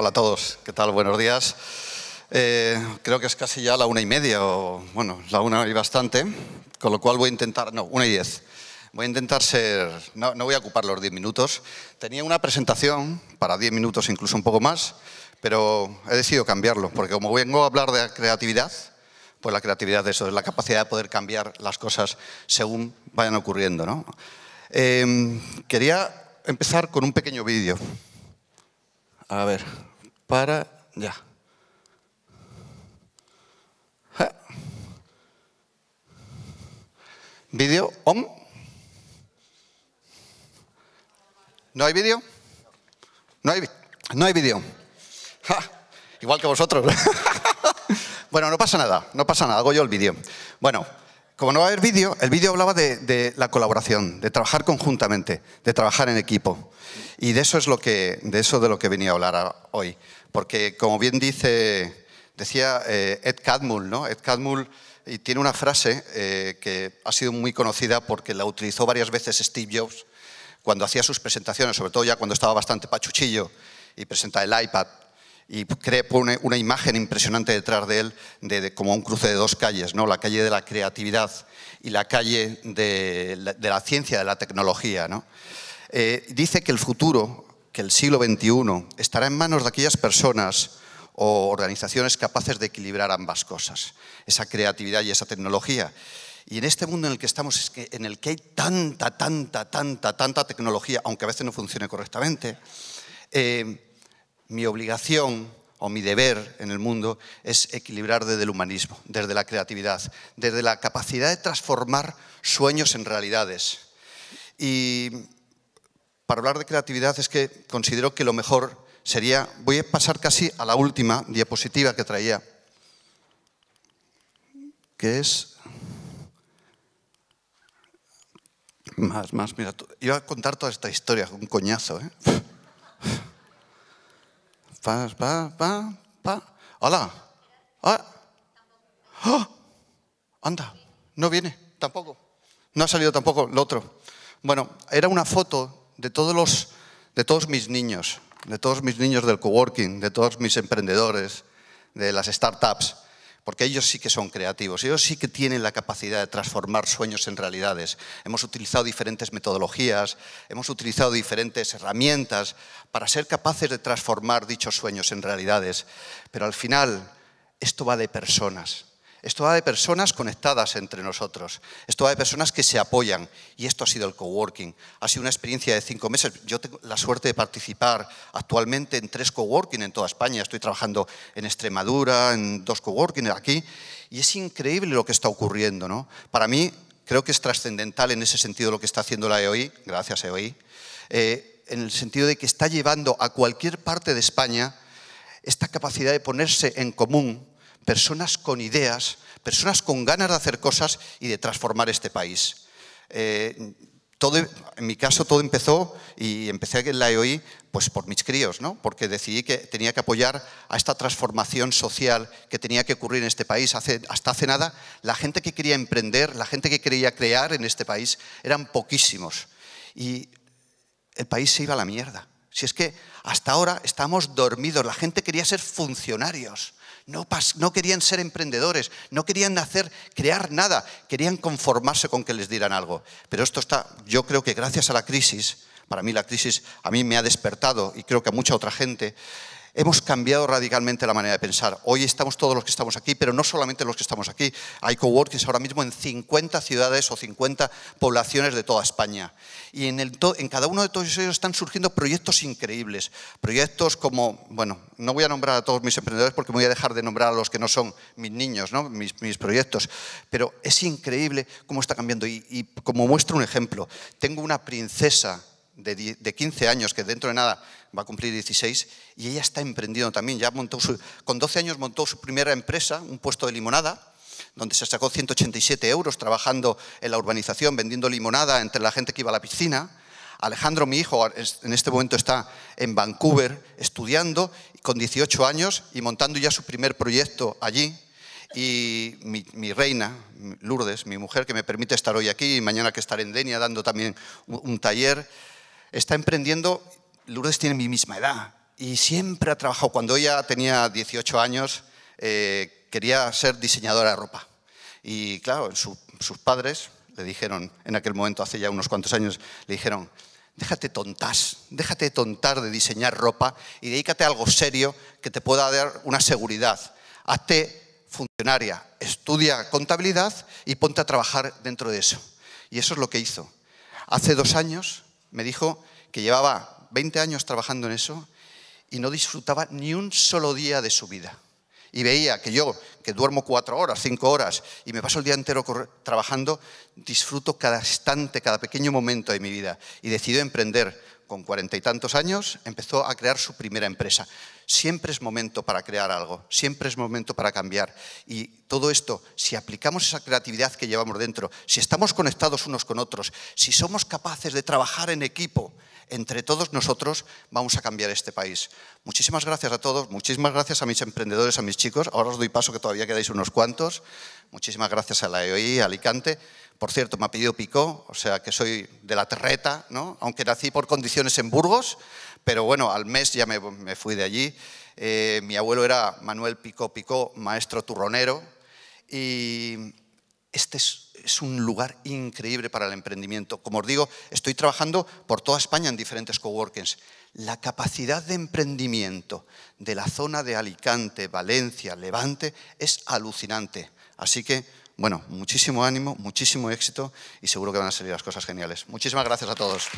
Hola a todos, ¿qué tal? Buenos días. Eh, creo que es casi ya la una y media, o bueno, la una y bastante, con lo cual voy a intentar, no, una y diez. Voy a intentar ser, no, voy a ocupar los diez minutos. Tenía una presentación para diez minutos, incluso un poco más, pero he decidido cambiarlo, porque como vengo a hablar de creatividad, pues la creatividad de eso, es la capacidad de poder cambiar las cosas según vayan ocurriendo. ¿no? Eh, quería empezar con un pequeño vídeo. A ver para ya. Video ¿No hay vídeo? No hay, no hay vídeo. Igual que vosotros. bueno, no pasa nada, no pasa nada, hago yo el vídeo. Bueno, como no va a haber vídeo, el vídeo hablaba de, de, la colaboración, de trabajar conjuntamente, de trabajar en equipo. Y de eso es lo que, de eso de lo que venía a hablar hoy. Porque, como bien dice, decía eh, Ed Catmull, Ed Catmull tiene una frase eh, que ha sido muy conocida porque la utilizó varias veces Steve Jobs cuando hacía sus presentaciones, sobre todo ya cuando estaba bastante pachuchillo y presenta el iPad y cree, pone una imagen impresionante detrás de él de, como un cruce de dos calles, ¿no? la calle de la creatividad y la calle de, la, ciencia, de la tecnología. Eh, dice que el futuro el siglo XXI estará en manos de aquellas personas o organizaciones capaces de equilibrar ambas cosas, esa creatividad y esa tecnología. Y en este mundo en el que estamos, es que, en el que hay tanta, tanta, tanta, tanta tecnología, aunque a veces no funcione correctamente, eh, mi obligación o mi deber en el mundo es equilibrar desde el humanismo, desde la creatividad, desde la capacidad de transformar sueños en realidades. Y para hablar de creatividad es que considero que lo mejor sería, voy a pasar casi a la última diapositiva que traía, que es... Más, más, mira, iba a contar toda esta historia, un coñazo, ¿eh? Pa, pa, pa, pa. ¡Hola! ¡Ah! ¡Ah! Anda, no viene, tampoco. No ha salido tampoco lo otro. Bueno, era una foto de todos, mis niños, de todos mis niños del coworking, de todos mis emprendedores, de las startups, porque ellos sí que son creativos, ellos sí que tienen la capacidad de transformar sueños en realidades. Hemos utilizado diferentes metodologías, hemos utilizado diferentes herramientas para ser capaces de transformar dichos sueños en realidades, pero al final esto va de personas. Esto va de personas conectadas entre nosotros. Esto va de personas que se apoyan. Y esto ha sido el coworking. Ha sido una experiencia de cinco meses. Yo tengo la suerte de participar actualmente en tres coworking en toda España. Estoy trabajando en Extremadura, en dos coworking aquí. Y es increíble lo que está ocurriendo. ¿no? Para mí, creo que es trascendental en ese sentido lo que está haciendo la EOI. Gracias, EOI. Eh, en el sentido de que está llevando a cualquier parte de España esta capacidad de ponerse en común personas con ideas, personas con ganas de hacer cosas y de transformar este país. Eh, todo, en mi caso todo empezó y empecé en la EOI pues por mis críos, ¿no? porque decidí que tenía que apoyar a esta transformación social que tenía que ocurrir en este país. hasta hace nada, la gente que quería emprender, la gente que quería crear en este país, eran poquísimos. Y el país se iba a la mierda. Si es que hasta ahora estamos dormidos, la gente quería ser funcionarios no, querían ser emprendedores, no querían hacer, crear nada, querían conformarse con que les dieran algo. Pero esto está, yo creo que gracias a la crisis, para mí la crisis a mí me ha despertado y creo que a mucha otra gente, hemos cambiado radicalmente la manera de pensar. Hoy estamos todos los que estamos aquí, pero no solamente los que estamos aquí. Hay coworkings ahora mismo en 50 ciudades o 50 poblaciones de toda España. Y en, cada uno de todos ellos están surgiendo proyectos increíbles. Proyectos como, bueno, no voy a nombrar a todos mis emprendedores porque me voy a dejar de nombrar a los que no son mis niños, mis, proyectos. Pero es increíble cómo está cambiando. Y, como muestro un ejemplo, tengo una princesa de, 15 años, que dentro de nada va a cumplir 16, y ella está emprendiendo también. Ya montó con 12 años montó su primera empresa, un puesto de limonada, donde se sacó 187 euros trabajando en la urbanización, vendiendo limonada entre la gente que iba a la piscina. Alejandro, mi hijo, en este momento está en Vancouver estudiando con 18 años y montando ya su primer proyecto allí. Y mi, reina, Lourdes, mi mujer, que me permite estar hoy aquí y mañana que estaré en Denia dando también un taller está emprendiendo, Lourdes tiene mi misma edad y siempre ha trabajado, cuando ella tenía 18 años, eh, quería ser diseñadora de ropa. Y claro, sus padres le dijeron, en aquel momento, hace ya unos cuantos años, le dijeron, déjate tontas, déjate tontar de diseñar ropa y dedícate a algo serio que te pueda dar una seguridad. Hazte funcionaria, estudia contabilidad y ponte a trabajar dentro de eso. Y eso es lo que hizo. Hace dos años me dijo que llevaba 20 años trabajando en eso y no disfrutaba ni un solo día de su vida. Y veía que yo, que duermo cuatro horas, cinco horas, y me paso el día entero trabajando, disfruto cada instante, cada pequeño momento de mi vida. Y decidió emprender. Con cuarenta y tantos años, empezó a crear su primera empresa. Siempre es momento para crear algo, siempre es momento para cambiar. Y todo esto, si aplicamos esa creatividad que llevamos dentro, si estamos conectados unos con otros, si somos capaces de trabajar en equipo, entre todos nosotros vamos a cambiar este país. Muchísimas gracias a todos, muchísimas gracias a mis emprendedores, a mis chicos. Ahora os doy paso que todavía quedáis unos cuantos. Muchísimas gracias a la EOI, a Alicante. Por cierto, me ha pedido Picó, o sea que soy de la terreta, ¿no? aunque nací por condiciones en Burgos, pero bueno, al mes ya me fui de allí eh, mi abuelo era Manuel Picó Picó, maestro turronero, y este es, es, un lugar increíble para el emprendimiento. Como os digo, estoy trabajando por toda España en diferentes coworkings. La capacidad de emprendimiento de la zona de Alicante, Valencia, Levante es alucinante. Así que, bueno, muchísimo ánimo, muchísimo éxito y seguro que van a salir las cosas geniales. Muchísimas gracias a todos.